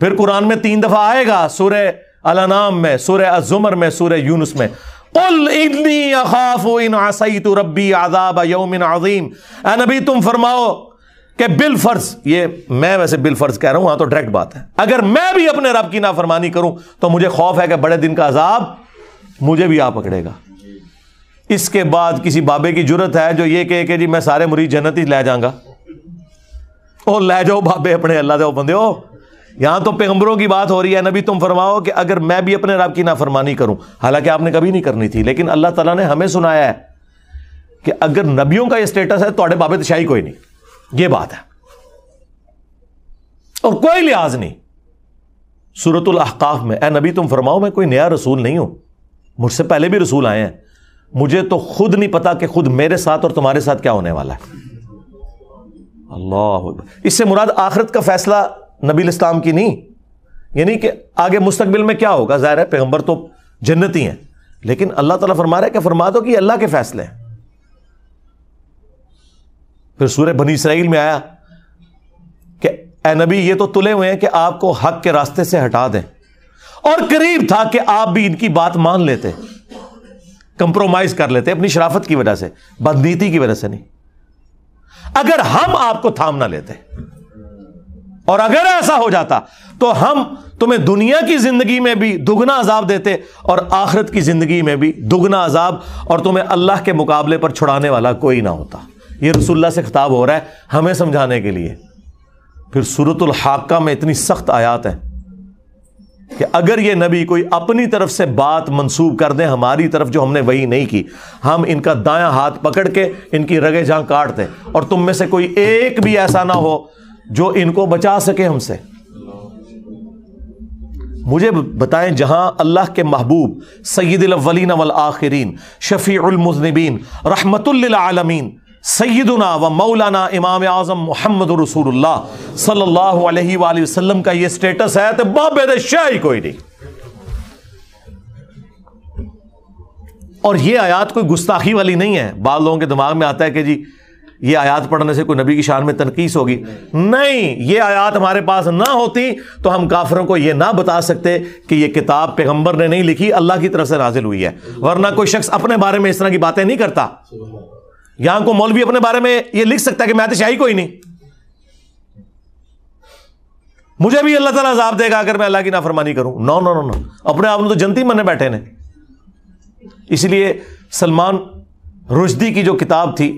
फिर कुरान में तीन दफा आएगा सूर्य अलनाम में सूर्य अजुमर में सूर्य यूनुस में रब्बी आदाब नबी तुम फरमाओ के बिल फर्ज ये मैं वैसे बिल फर्ज कह रहा हूं हाँ तो डायरेक्ट बात है अगर मैं भी अपने रब की नाफरमानी करूं तो मुझे खौफ है कि बड़े दिन का अजाब मुझे भी आ पकड़ेगा इसके बाद किसी बाबे की जरूरत है जो ये कहे कि जी मैं सारे मरीज जन्नत ही ले जाऊंगा ओ ले जाओ बाबे अपने अल्लाह दे बंदे हो यहां तो पैगंबरों की बात हो रही है नबी तुम फरमाओ कि अगर मैं भी अपने रब की नाफरमानी करूं हालांकि आपने कभी नहीं करनी थी लेकिन अल्लाह तला ने हमें सुनाया है कि अगर नबियों का यह स्टेटस है तो बाबे तो शाही कोई नहीं यह बात है और कोई लिहाज नहीं सूरतुल अहकाफ में ए नबी तुम फरमाओ मैं कोई नया रसूल नहीं हूं मुझसे पहले भी रसूल आए हैं मुझे तो खुद नहीं पता कि खुद मेरे साथ और तुम्हारे साथ क्या होने वाला है अल्लाह इससे मुराद आखिरत का फैसला नबी इस्लाम की नहीं यानी कि आगे मुस्तबिल में क्या होगा ज़ाहिर है पैगम्बर तो जन्नती हैं लेकिन अल्लाह ताला फरमा रहा है कि फरमा दो कि अल्लाह के फैसले फिर सूर्य बनी इसराइल में आया कि ए नबी ये तो तुले हुए हैं कि आपको हक के रास्ते से हटा दें और करीब था कि आप भी इनकी बात मान लेते कंप्रोमाइज कर लेते अपनी शराफत की वजह से बदनीति की वजह से नहीं अगर हम आपको थाम ना लेते और अगर ऐसा हो जाता तो हम तुम्हें दुनिया की जिंदगी में भी दुगना अजाब देते और आखिरत की जिंदगी में भी दुगना अजाब और तुम्हें अल्लाह के मुकाबले पर छुड़ाने वाला कोई ना होता ये रसुल्ला से खिताब हो रहा है हमें समझाने के लिए फिर सूरतुल हाका में इतनी सख्त आयात है कि अगर ये नबी कोई अपनी तरफ से बात मंसूब कर दें हमारी तरफ जो हमने वही नहीं की हम इनका दायां हाथ पकड़ के इनकी रगे जहां काट दें और तुम में से कोई एक भी ऐसा ना हो जो इनको बचा सके हमसे मुझे बताएं जहां अल्लाह के महबूब सैदलवलिन वलआखरीन शफ़ीमजनबीन रहमतुल्लमीन सैदना व मौलाना इमाम आज़म मोहम्मद रसूल सल्लल्लाहु अलैहि का यह स्टेटस है तो बाबे शाही कोई नहीं और यह आयात कोई गुस्ताखी वाली नहीं है बाल लोगों के दिमाग में आता है कि जी ये आयात पढ़ने से कोई नबी की शान में तनकीस होगी नहीं ये आयात हमारे पास ना होती तो हम काफरों को यह ना बता सकते कि यह किताब पैगंबर ने नहीं लिखी अल्लाह की तरफ से नाजिल हुई है वरना कोई शख्स अपने बारे में इस तरह की बातें नहीं करता यहां को मौलवी अपने बारे में यह लिख सकता कि मैं तो शाही कोई नहीं मुझे भी अल्लाह तला जवाब देगा अगर मैं अल्लाह की नाफरमानी करूं नो नो नो नो अपने आप में तो जनती मरने बैठे ने इसलिए सलमान रुशदी की जो किताब थी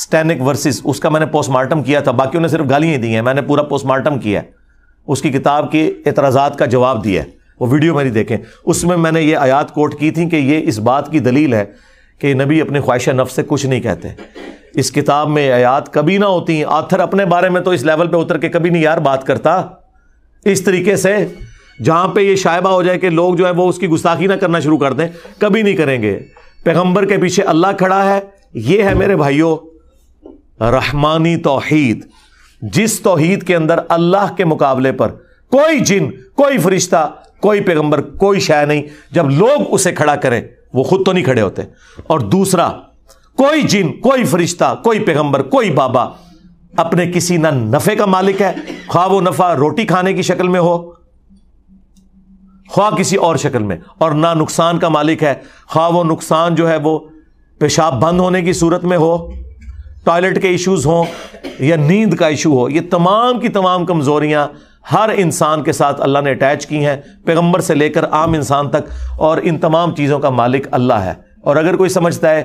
स्टैनिक वर्सेस उसका मैंने पोस्टमार्टम किया था बाकी ने सिर्फ गालियाँ दी हैं मैंने पूरा पोस्टमार्टम किया है उसकी किताब के एतराज़ा का जवाब दिया है वो वीडियो मेरी देखें उसमें मैंने ये आयात कोट की थी कि ये इस बात की दलील है कि नबी अपने ख्वाहिश नफ से कुछ नहीं कहते इस किताब में आयात कभी ना होती आथर अपने बारे में तो इस लेवल पर उतर के कभी नहीं यार बात करता इस तरीके से जहाँ पर यह शायबा हो जाए कि लोग जो है वो उसकी गुस्ताखी ना करना शुरू कर दें कभी नहीं करेंगे पैगम्बर के पीछे अल्लाह खड़ा है ये है मेरे भाइयों रहमानी तोहीद जिस तोहीद के अंदर अल्लाह के मुकाबले पर कोई जिन कोई फरिश्ता कोई पैगंबर कोई शाय नहीं जब लोग उसे खड़ा करें वो खुद तो नहीं खड़े होते और दूसरा कोई जिन कोई फरिश्ता कोई पैगंबर कोई बाबा अपने किसी ना नफे का मालिक है ख्वा वो नफा रोटी खाने की शक्ल में हो ख्वा किसी और शक्ल में और ना नुकसान का मालिक है खा वो नुकसान जो है वो पेशाब बंद होने की सूरत में हो टॉयलेट के इश्यूज़ हों या नींद का इशू हो ये तमाम की तमाम कमज़ोरियाँ हर इंसान के साथ अल्लाह ने अटैच की हैं पैगंबर से लेकर आम इंसान तक और इन तमाम चीज़ों का मालिक अल्लाह है और अगर कोई समझता है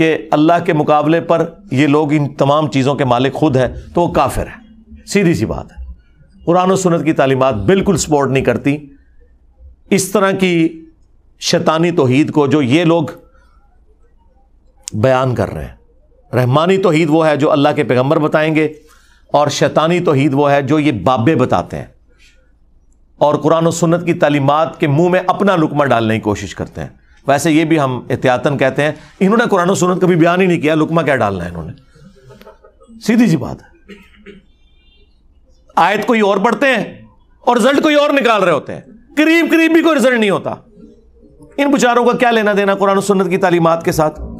कि अल्लाह के मुकाबले पर ये लोग इन तमाम चीज़ों के मालिक खुद हैं तो वो काफिर है सीधी सी बात है कुरान और सुनत की तालीमत बिल्कुल सपोर्ट नहीं करती इस तरह की शैतानी तोहद को जो ये लोग बयान कर रहे हैं रहमानी तोहद वो है जो अल्लाह के पैगम्बर बताएंगे और शैतानी तोहद वो है जो ये बाबे बताते हैं और कुरान सुन्नत की तालीमत के मुंह में अपना लुकमा डालने की कोशिश करते हैं वैसे ये भी हम एहतियातन कहते हैं इन्होंने कुरान सुनत कभी बयान ही नहीं किया लुकमा क्या डालना है इन्होंने सीधी सी बात है आयत कोई और पढ़ते हैं और रिजल्ट कोई और निकाल रहे होते हैं करीब करीब भी कोई रिजल्ट नहीं होता इन बेचारों का क्या लेना देना कुरान सुनत की तालीमत के साथ